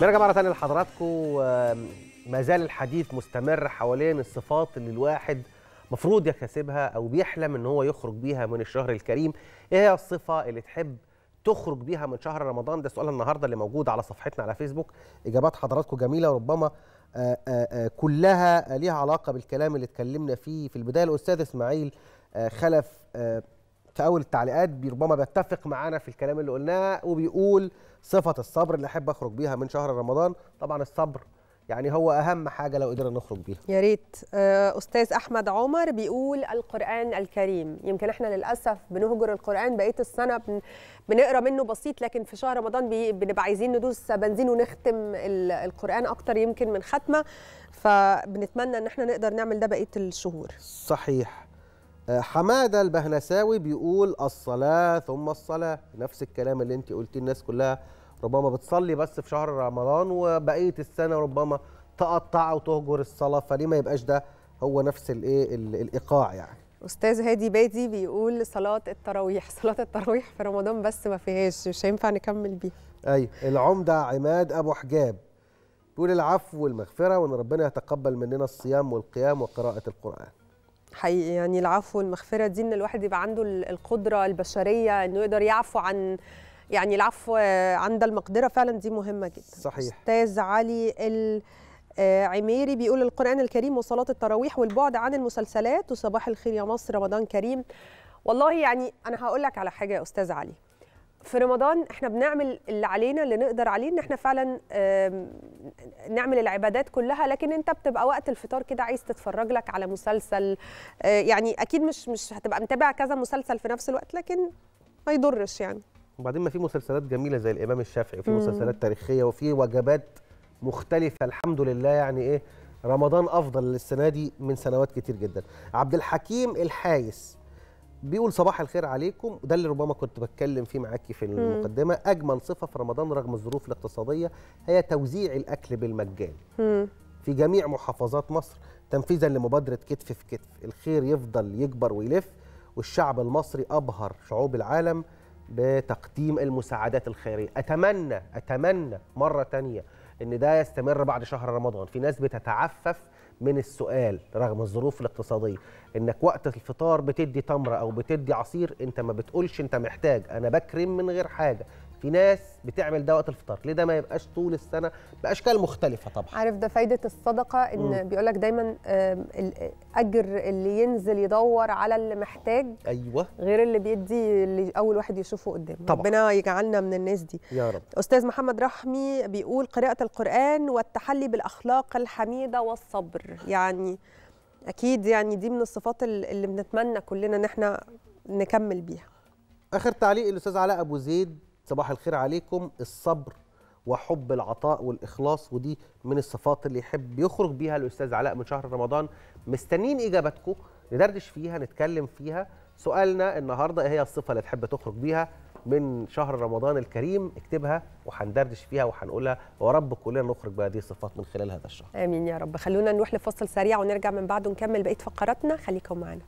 بنرجع مره ثانيه لحضراتكم ما زال الحديث مستمر حوالين الصفات اللي الواحد مفروض يكتسبها او بيحلم ان هو يخرج بيها من الشهر الكريم ايه هي الصفه اللي تحب تخرج بيها من شهر رمضان ده سؤال النهارده اللي موجود على صفحتنا على فيسبوك اجابات حضراتكم جميله وربما آه، آه، آه، كلها ليها علاقه بالكلام اللي اتكلمنا فيه في البدايه الاستاذ اسماعيل خلف في اول التعليقات ربما بيتفق معانا في الكلام اللي قلناه وبيقول صفه الصبر اللي احب اخرج بيها من شهر رمضان طبعا الصبر يعني هو اهم حاجه لو قدرنا نخرج بيها يا ريت آه، استاذ احمد عمر بيقول القران الكريم يمكن احنا للاسف بنهجر القران بقيه السنه بن... بنقرا منه بسيط لكن في شهر رمضان بي... بنبقى عايزين ندوس بنزين ونختم القران اكتر يمكن من ختمه فبنتمنى ان احنا نقدر نعمل ده بقيه الشهور صحيح آه، حماده البهنساوي بيقول الصلاه ثم الصلاه نفس الكلام اللي انت قلتيه الناس كلها ربما بتصلي بس في شهر رمضان وبقيه السنه ربما تقطع وتهجر الصلاه فليه ما يبقاش ده هو نفس الايه الايقاع يعني استاذ هادي بادي بيقول صلاه التراويح صلاه التراويح في رمضان بس ما فيهاش مش هينفع نكمل بيها ايوه العمده عماد ابو حجاب بيقول العفو والمغفره وان ربنا يتقبل مننا الصيام والقيام وقراءه القران حقيقي يعني العفو والمغفره دي ان الواحد يبقى عنده القدره البشريه انه يقدر يعفو عن يعني العفو عند المقدره فعلا دي مهمه جدا صحيح استاذ علي ال آه، عميري بيقول القرآن الكريم وصلاة التراويح والبعد عن المسلسلات وصباح الخير يا مصر رمضان كريم والله يعني أنا هقول لك على حاجة يا أستاذ علي في رمضان احنا بنعمل اللي علينا اللي نقدر عليه ان احنا فعلا نعمل العبادات كلها لكن انت بتبقى وقت الفطار كده عايز تتفرج لك على مسلسل آه، يعني اكيد مش مش هتبقى متابع كذا مسلسل في نفس الوقت لكن ما يضرش يعني وبعدين ما في مسلسلات جميله زي الامام الشافعي وفي مسلسلات تاريخيه وفي وجبات مختلفه الحمد لله يعني ايه رمضان افضل للسنه دي من سنوات كتير جدا عبد الحكيم الحايس بيقول صباح الخير عليكم وده اللي ربما كنت بتكلم فيه معاكي في المقدمه اجمل صفه في رمضان رغم الظروف الاقتصاديه هي توزيع الاكل بالمجان في جميع محافظات مصر تنفيذا لمبادره كتف في كتف الخير يفضل يكبر ويلف والشعب المصري ابهر شعوب العالم بتقديم المساعدات الخيريه اتمنى اتمنى مره ثانيه ان ده يستمر بعد شهر رمضان في ناس بتتعفف من السؤال رغم الظروف الاقتصاديه انك وقت الفطار بتدي تمره او بتدي عصير انت ما بتقولش انت محتاج انا بكرم من غير حاجه في ناس بتعمل ده وقت الفطار ليه ده ما يبقاش طول السنه باشكال مختلفه طبعا عارف ده فايده الصدقه ان بيقول لك دايما الاجر اللي ينزل يدور على اللي محتاج ايوه غير اللي بيدي اللي اول واحد يشوفه قدامه ربنا يجعلنا من الناس دي يا رب استاذ محمد رحمي بيقول قراءه القران والتحلي بالاخلاق الحميده والصبر يعني اكيد يعني دي من الصفات اللي بنتمنى كلنا ان احنا نكمل بيها اخر تعليق الاستاذ علاء ابو زيد صباح الخير عليكم الصبر وحب العطاء والاخلاص ودي من الصفات اللي يحب يخرج بيها الاستاذ علاء من شهر رمضان مستنين اجاباتكم ندردش فيها نتكلم فيها سؤالنا النهارده إيه هي الصفه اللي تحب تخرج بيها من شهر رمضان الكريم اكتبها وهندردش فيها وهنقولها ورب كلنا نخرج بهذه الصفات من خلال هذا الشهر امين يا رب خلونا نروح لفصل سريع ونرجع من بعده نكمل بقيه فقراتنا خليكم معانا